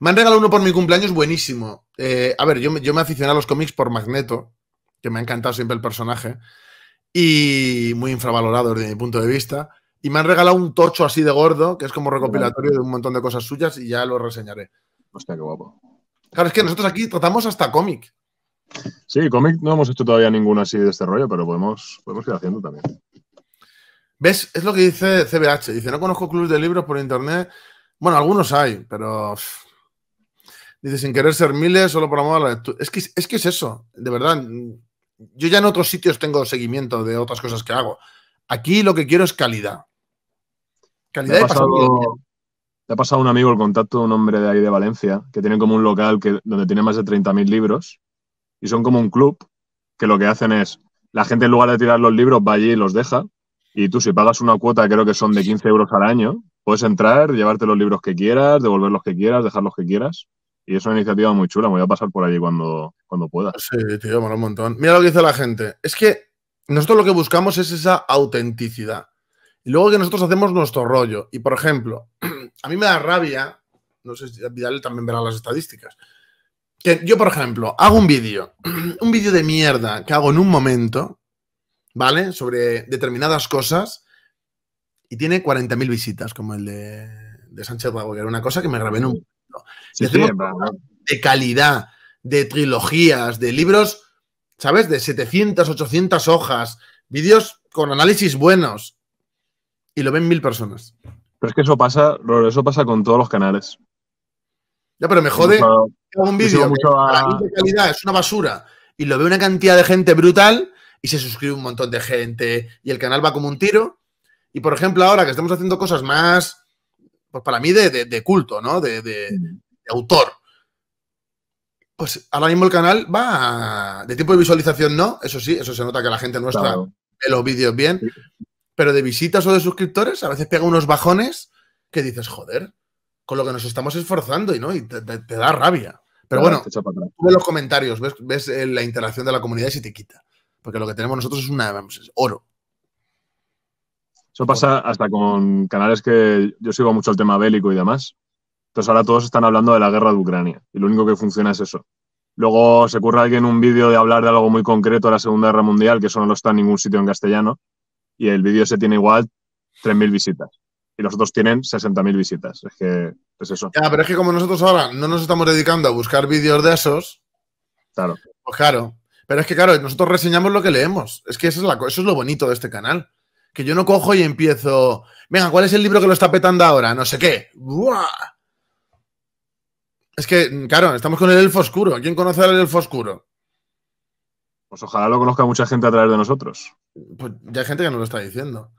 Me han regalado uno por mi cumpleaños buenísimo. Eh, a ver, yo, yo me aficioné a los cómics por Magneto, que me ha encantado siempre el personaje y muy infravalorado desde mi punto de vista. Y me han regalado un tocho así de gordo, que es como recopilatorio de un montón de cosas suyas y ya lo reseñaré. Hostia, qué guapo. Claro, es que nosotros aquí tratamos hasta cómic. Sí, cómic no hemos hecho todavía ninguno así de este rollo, pero podemos, ir haciendo también. ¿Ves? Es lo que dice CBH. Dice, no conozco clubes de libros por internet. Bueno, algunos hay, pero... Dice, sin querer ser miles, solo por amor a la lectura. Es es que es eso, de verdad. Yo ya en otros sitios tengo seguimiento de otras cosas que hago. Aquí lo que quiero es calidad. Calidad pasado, Te ha pasado un amigo el contacto de un hombre de ahí de Valencia, que tiene como un local que, donde tiene más de 30.000 libros, y son como un club, que lo que hacen es, la gente en lugar de tirar los libros va allí y los deja, y tú si pagas una cuota, creo que son de 15 euros al año, puedes entrar, llevarte los libros que quieras, devolver los que quieras, dejar los que quieras. Y es una iniciativa muy chula, me voy a pasar por allí cuando, cuando pueda. Sí, tío, mola un montón. Mira lo que dice la gente. Es que nosotros lo que buscamos es esa autenticidad. Y luego que nosotros hacemos nuestro rollo. Y por ejemplo, a mí me da rabia, no sé si Vidal también verá las estadísticas. Que yo, por ejemplo, hago un vídeo, un vídeo de mierda que hago en un momento, ¿vale? Sobre determinadas cosas y tiene 40.000 visitas, como el de, Sánchez Rago, que era una cosa que me grabé en un, de calidad, de trilogías, de libros, ¿sabes? De 700, 800 hojas, vídeos con análisis buenos. Y lo ven mil personas. Pero es que eso pasa, eso pasa con todos los canales. Ya, pero me jode un vídeo de calidad es una basura y lo ve una cantidad de gente brutal y se suscribe un montón de gente y el canal va como un tiro. Y por ejemplo, ahora que estamos haciendo cosas más, pues para mí, de, culto, ¿no? de, mm autor. Pues ahora mismo el canal va de tipo de visualización, no, eso sí, eso se nota que la gente nuestra está ve los vídeos bien, pero de visitas o de suscriptores a veces pega unos bajones que dices, joder, con lo que nos estamos esforzando y no, y te, da rabia. Pero bueno, ves los comentarios, ves, eh, la interacción de la comunidad y se te quita. Porque lo que tenemos nosotros es una es oro. Eso pasa hasta con canales que yo sigo mucho el tema bélico y demás. Entonces ahora todos están hablando de la guerra de Ucrania y lo único que funciona es eso. Luego se ocurre alguien un vídeo de hablar de algo muy concreto de la Segunda Guerra Mundial, que eso no lo está en ningún sitio en castellano, y el vídeo se tiene igual 3.000 visitas. Y los otros tienen 60.000 visitas. Es que es eso. Ya, pero es que como nosotros ahora no nos estamos dedicando a buscar vídeos de esos. Claro. Pues claro. Pero es que claro, nosotros reseñamos lo que leemos. Es que es, eso es lo bonito de este canal. Que yo no cojo y empiezo. Venga, ¿cuál es el libro que lo está petando ahora? No sé qué. ¡Buah! Es que, claro, estamos con el elfo oscuro. ¿Quién conoce al elfo oscuro? Pues ojalá lo conozca mucha gente a través de nosotros. Pues ya hay gente que nos lo está diciendo.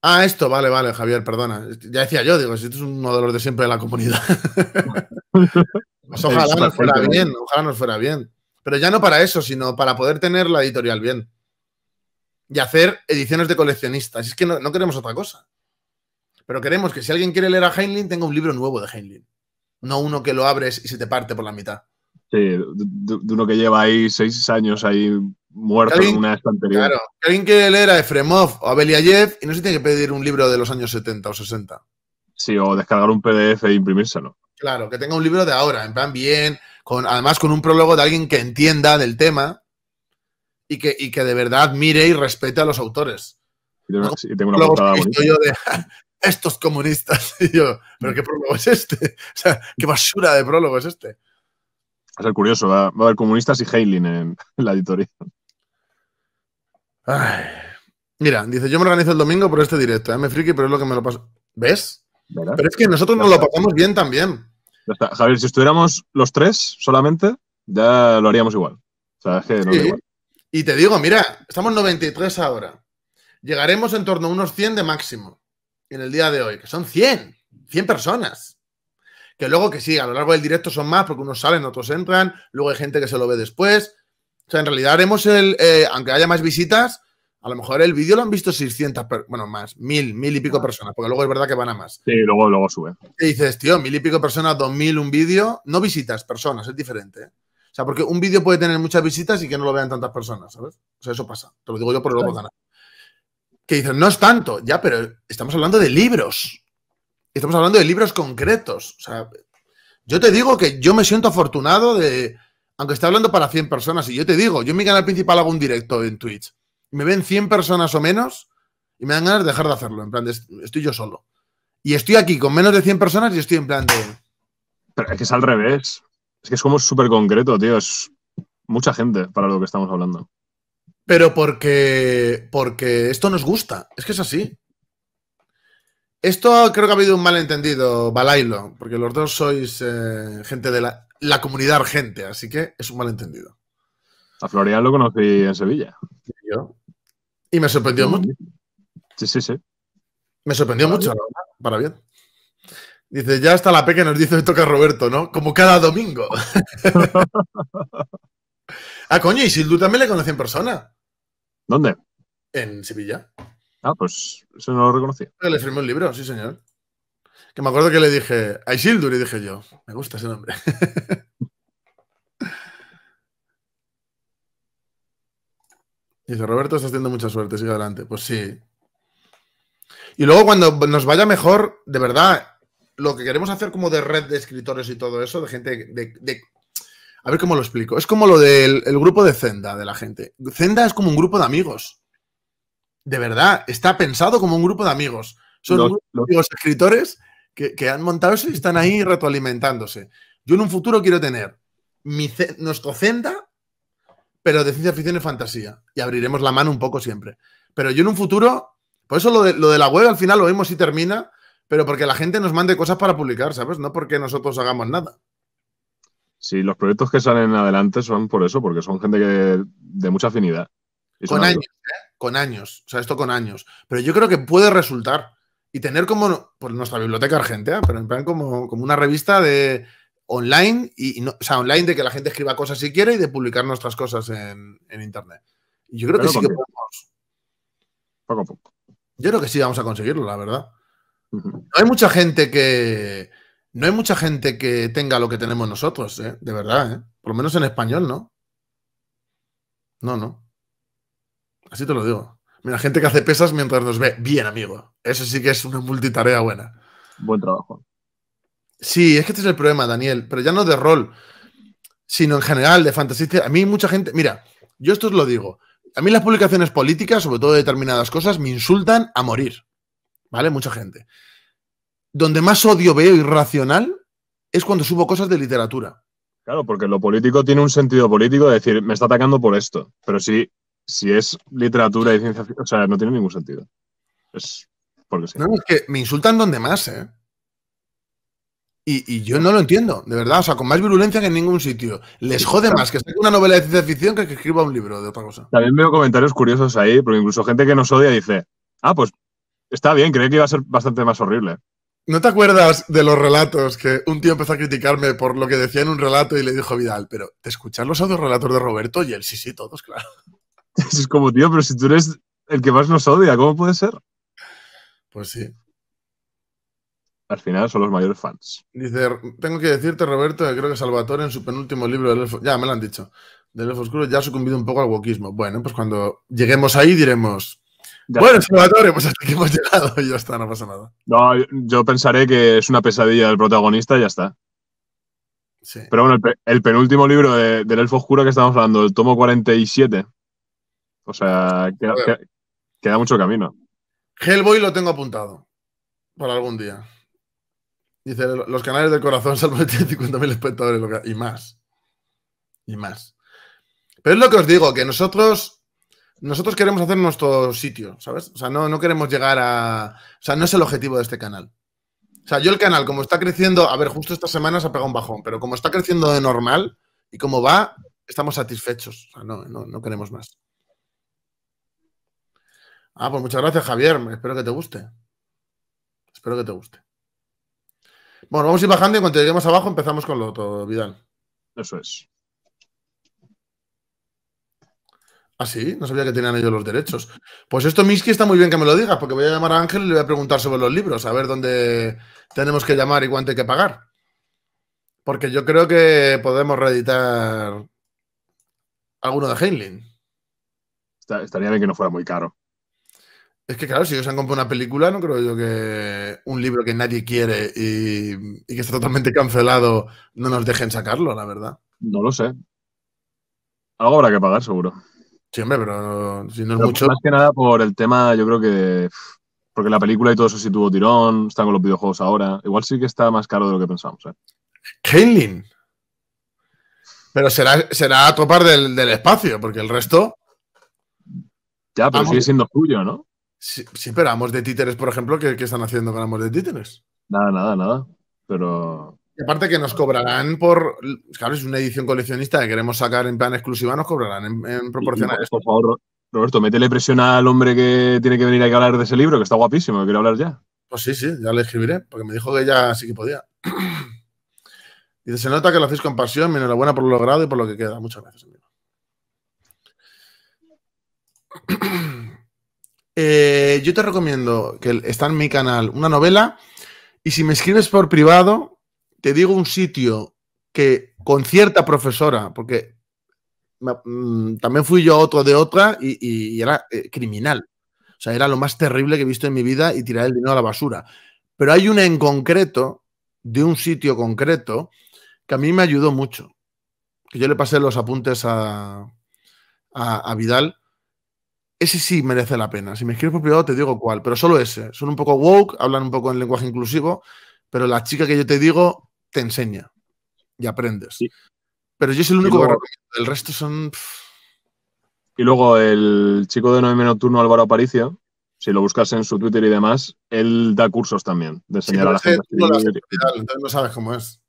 Ah, esto, vale, vale, Javier, perdona. Ya decía yo, digo, si esto es uno de los de siempre de la comunidad. Pues ojalá nos fuera bien, ojalá nos fuera bien. Pero ya no para eso, sino para poder tener la editorial bien. Y hacer ediciones de coleccionistas. Es que no, no queremos otra cosa. Pero queremos que si alguien quiere leer a Heinlein, tenga un libro nuevo de Heinlein no uno que lo abres y se te parte por la mitad. Sí, de, uno que lleva ahí seis años ahí muerto en una estantería. Claro, alguien que leer a Efremov o a Beliayev y no se tiene que pedir un libro de los años 70 o 60. Sí, o descargar un PDF e imprimírselo. Claro, que tenga un libro de ahora, en plan bien, con, además con un prólogo de alguien que entienda del tema y que, que de verdad mire y respete a los autores. tengo, sí, tengo una portada bonita estos comunistas. Y yo, ¿pero qué prólogo es este? O sea, qué basura de prólogo es este. Va a ser curioso, va, a haber comunistas y Heiling en, la editorial. Mira, dice, yo me organizo el domingo por este directo, ¿eh? me friki, pero es lo que me lo paso. ¿Ves? Pero es que nosotros nos lo pasamos bien también. Ya Javier, si estuviéramos los tres solamente, ya lo haríamos igual. O sea, igual. Y te digo, mira, estamos 93 ahora. Llegaremos en torno a unos 100 de máximo en el día de hoy, que son 100, 100 personas. Que luego que sí, a lo largo del directo son más porque unos salen, otros entran, luego hay gente que se lo ve después. O sea, en realidad haremos el, eh, aunque haya más visitas, a lo mejor el vídeo lo han visto 600, bueno, más, mil, mil y pico personas, porque luego es verdad que van a más. Sí, luego, luego sube. Y dices, tío, mil y pico personas, dos mil un vídeo, no visitas, personas, es diferente. ¿eh? O sea, porque un vídeo puede tener muchas visitas y que no lo vean tantas personas, ¿sabes? O sea, eso pasa. Te lo digo yo por el otro canal que dicen, no es tanto, ya, pero estamos hablando de libros. Estamos hablando de libros concretos. O sea, yo te digo que yo me siento afortunado de, aunque esté hablando para 100 personas, y yo te digo, yo en mi canal principal hago un directo en Twitch, me ven 100 personas o menos, y me dan ganas de dejar de hacerlo, en plan, estoy yo solo. Y estoy aquí con menos de 100 personas y estoy en plan de... Pero es que es al revés. Es que es como súper concreto, tío. Es mucha gente para lo que estamos hablando. Pero porque, porque esto nos gusta. Es que es así. Esto creo que ha habido un malentendido, Balailo, porque los dos sois eh, gente de la, comunidad argente, así que es un malentendido. A Florian lo conocí en Sevilla. Yo. Y me sorprendió mucho. Sí, sí, sí. Me sorprendió mucho, para bien. Dice, ya hasta la P que nos dice que toca Roberto, ¿no? Como cada domingo. Ah, coño, ¿y también le conocí en persona? ¿Dónde? En Sevilla. Ah, pues eso no lo reconocí. Ah, le firmé un libro, sí, señor. Que me acuerdo que le dije, a Isildur, y dije yo, me gusta ese nombre. Dice, Roberto, estás haciendo mucha suerte, sigue adelante. Pues sí. Y luego cuando nos vaya mejor, de verdad, lo que queremos hacer como de red de escritores y todo eso, de gente, de a ver cómo lo explico. Es como lo del grupo de Zenda, de la gente. Zenda es como un grupo de amigos. De verdad, está pensado como un grupo de amigos. Son los, escritores que, han montado eso y están ahí retroalimentándose. Yo en un futuro quiero tener nuestro Zenda, pero de ciencia ficción y fantasía. Y abriremos la mano un poco siempre. Pero yo en un futuro, por eso lo de, lo de la web al final lo vemos y termina, pero porque la gente nos mande cosas para publicar, ¿sabes? No porque nosotros hagamos nada. Sí, los proyectos que salen adelante son por eso, porque son gente de mucha afinidad. Con años, ¿eh? con años, o sea, esto con años. Pero yo creo que puede resultar y tener como, por pues, nuestra biblioteca argentina, pero en plan como, una revista de online, y, o sea, online de que la gente escriba cosas si quiere y de publicar nuestras cosas en, Internet. Y yo creo que sí que podemos. Poco a poco. Yo creo que sí vamos a conseguirlo, la verdad. hay mucha gente que no hay mucha gente que tenga lo que tenemos nosotros, ¿eh? de verdad, ¿eh? por lo menos en español, ¿no? No, no. Así te lo digo. Mira, gente que hace pesas mientras nos ve. Bien, amigo. Eso sí que es una multitarea buena. Buen trabajo. Sí, es que este es el problema, Daniel. Pero ya no de rol, sino en general, de fantasía. A mí mucha gente... Mira, yo esto os lo digo. A mí las publicaciones políticas, sobre todo determinadas cosas, me insultan a morir. ¿Vale? Mucha gente donde más odio veo irracional es cuando subo cosas de literatura. Claro, porque lo político tiene un sentido político de decir, me está atacando por esto. Pero si, si es literatura y ciencia ficción, o sea, no tiene ningún sentido. Es porque sí. No, es que me insultan donde más, ¿eh? Y, yo no lo entiendo, de verdad, o sea, con más virulencia que en ningún sitio. Les jode más que saque una novela de ciencia ficción que que escriba un libro de otra cosa. También veo comentarios curiosos ahí, porque incluso gente que nos odia dice, ah, pues está bien, creí que iba a ser bastante más horrible. ¿No te acuerdas de los relatos que un tío empezó a criticarme por lo que decía en un relato y le dijo Vidal, pero ¿te escuchas los audios relatos de Roberto? Y él, sí, sí, todos, claro. Es como, tío, pero si tú eres el que más nos odia, ¿cómo puede ser? Pues sí. Al final son los mayores fans. Dice, tengo que decirte, Roberto, que creo que Salvatore en su penúltimo libro del Elfo, ya me lo han dicho, del Elfo Oscuro ya ha sucumbido un poco al wokismo. Bueno, pues cuando lleguemos ahí diremos, bueno, Salvatore, pues hasta aquí hemos llegado y ya está, no pasa nada. No, yo pensaré que es una pesadilla del protagonista y ya está. Pero bueno, el, penúltimo libro del Elfo Oscuro que estamos hablando, el tomo 47. O sea, queda, mucho camino. Hellboy lo tengo apuntado para algún día. Dice, los canales del corazón salvan 50.000 espectadores y más. Y más. Pero es lo que os digo, que nosotros nosotros queremos hacer nuestro sitio, ¿sabes? O sea, no, queremos llegar a. O sea, no es el objetivo de este canal. O sea, yo el canal, como está creciendo, a ver, justo esta semana se ha pegado un bajón, pero como está creciendo de normal y como va, estamos satisfechos. O sea, no, no, no queremos más. Ah, pues muchas gracias, Javier. Espero que te guste. Espero que te guste. Bueno, vamos a ir bajando y cuando lleguemos abajo empezamos con lo otro, Vidal. Eso es. ¿Ah, sí? No sabía que tenían ellos los derechos. Pues esto, Miski, está muy bien que me lo digas, porque voy a llamar a Ángel y le voy a preguntar sobre los libros, a ver dónde tenemos que llamar y cuánto hay que pagar. Porque yo creo que podemos reeditar alguno de Heinlein. estaría bien que no fuera muy caro. Es que claro, si ellos han comprado una película, no creo yo que un libro que nadie quiere y, y que está totalmente cancelado no nos dejen sacarlo, la verdad. No lo sé. Algo habrá que pagar, seguro siempre pero si no es mucho. Más que nada por el tema, yo creo que. Porque la película y todo eso sí tuvo tirón, están con los videojuegos ahora. Igual sí que está más caro de lo que pensamos. ¿eh? Pero será, será a topar del, espacio, porque el resto. Ya, pero sigue siendo suyo, ¿no? Sí, pero Amos de Títeres, por ejemplo, ¿qué, ¿qué, están haciendo con Amos de Títeres? Nada, nada, nada. Pero. Y aparte que nos cobrarán por, claro, es una edición coleccionista que queremos sacar en plan exclusiva, nos cobrarán en, proporcional. Por favor, Roberto, métele presión al hombre que tiene que venir aquí a hablar de ese libro, que está guapísimo, que quiero hablar ya. Pues sí, sí, ya le escribiré, porque me dijo que ya sí que podía. Dice, se nota que lo hacéis con pasión, mi enhorabuena por lo logrado y por lo que queda. Muchas gracias, amigo. Eh, yo te recomiendo que está en mi canal una novela y si me escribes por privado, te digo un sitio que con cierta profesora, porque mm, también fui yo otro de otra y, era eh, criminal. O sea, era lo más terrible que he visto en mi vida y tirar el dinero a la basura. Pero hay una en concreto, de un sitio concreto, que a mí me ayudó mucho. Que yo le pasé los apuntes a, a, Vidal. Ese sí merece la pena. Si me escribes por privado te digo cuál, pero solo ese. Son un poco woke, hablan un poco en lenguaje inclusivo, pero la chica que yo te digo te enseña y aprendes. Pero yo es el único que recomiendo. El resto son. Y luego el chico de 9 Nocturno, Álvaro Aparicio, si lo buscas en su Twitter y demás, él da cursos también de enseñar a la gente. No, sabes cómo es.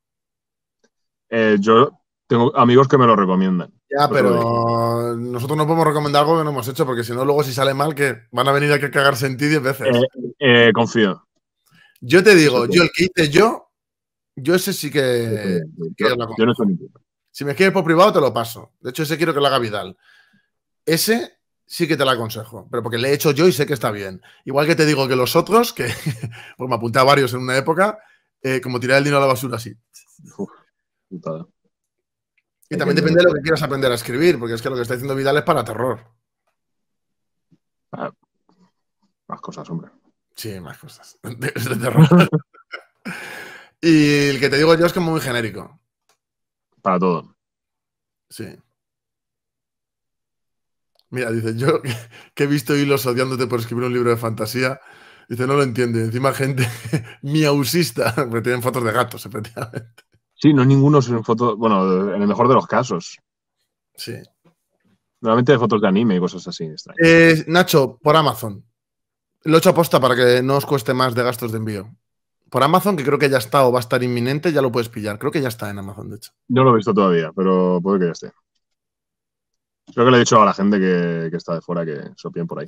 Eh, yo tengo amigos que me lo recomiendan. Ya, pero nosotros no podemos recomendar algo que no hemos hecho, porque si no, luego si sale mal, que van a venir a que cagarse en ti 10 veces. Eh, eh, confío. Yo te digo, yo el que hice yo yo ese sí que. Eh, si me escribes por privado, te lo paso. De hecho, ese quiero que lo haga Vidal. Ese sí que te lo aconsejo, pero porque le he hecho yo y sé que está bien. Igual que te digo que los otros, que me apunté a varios en una época, eh, como tirar el dinero a la basura así. Y también depende de lo que quieras aprender a escribir, porque es que lo que está diciendo Vidal es para terror. Ah, más cosas, hombre. Sí, más cosas. de terror. Y el que te digo yo es que muy genérico. Para todo. Sí. Mira, dice, yo que he visto hilos odiándote por escribir un libro de fantasía. Dice, no lo entiende. Encima gente miausista, me tienen fotos de gatos, efectivamente. Sí, no ninguno son fotos, bueno, en el mejor de los casos. Sí. Normalmente de fotos de anime y cosas así. Eh, Nacho, por Amazon. Lo he hecho aposta para que no os cueste más de gastos de envío por Amazon, que creo que ya está o va a estar inminente, ya lo puedes pillar. Creo que ya está en Amazon, de hecho. No lo he visto todavía, pero puede que ya esté. Creo que le he dicho a la gente que, está de fuera que sopien por ahí.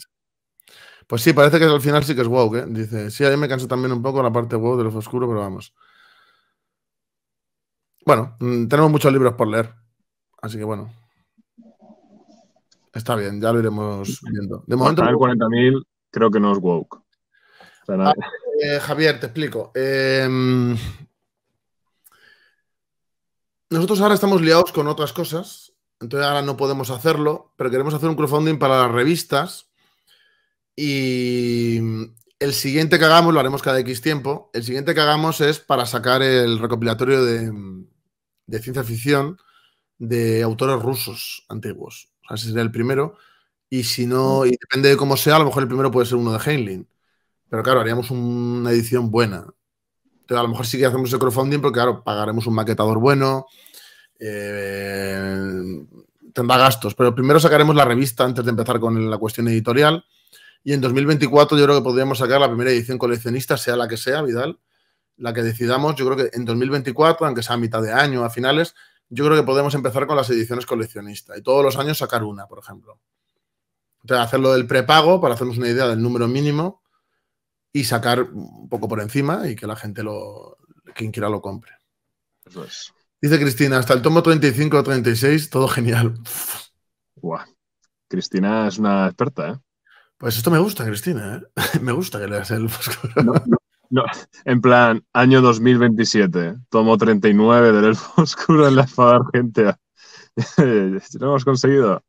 Pues sí, parece que al final sí que es woke, ¿eh? Dice, sí, a mí me canso también un poco la parte woke de los oscuros, pero vamos. Bueno, mm, tenemos muchos libros por leer. Así que bueno. Está bien, ya lo iremos viendo. De momento. 40.000 creo que no es woke. Ah, eh, Javier, te explico. Em, nosotros ahora estamos liados con otras cosas, entonces ahora no podemos hacerlo, pero queremos hacer un crowdfunding para las revistas y el siguiente que hagamos, lo haremos cada X tiempo, el siguiente que hagamos es para sacar el recopilatorio de, ciencia ficción de autores rusos antiguos. O ese sería el primero. Y si no, y depende de cómo sea, a lo mejor el primero puede ser uno de Heinlein. Pero claro, haríamos una edición buena. a lo mejor sí que hacemos el crowdfunding, porque claro, pagaremos un maquetador bueno, eh, tendrá gastos, pero primero sacaremos la revista antes de empezar con la cuestión editorial. Y en 2024 yo creo que podríamos sacar la primera edición coleccionista, sea la que sea, Vidal, la que decidamos. Yo creo que en 2024, aunque sea a mitad de año, a finales, yo creo que podemos empezar con las ediciones coleccionistas y todos los años sacar una, por ejemplo. O sea, del prepago para hacernos una idea del número mínimo y sacar un poco por encima y que la gente lo, quien quiera lo compre. Dice Cristina, hasta el tomo 35 o 36, todo genial. Cristina es una experta, ¿eh? Pues esto me gusta, Cristina, ¿eh? me gusta que leas el no, no, En plan, año 2027, tomo 39 del Elfo Oscuro en la espada Argentina. lo hemos conseguido.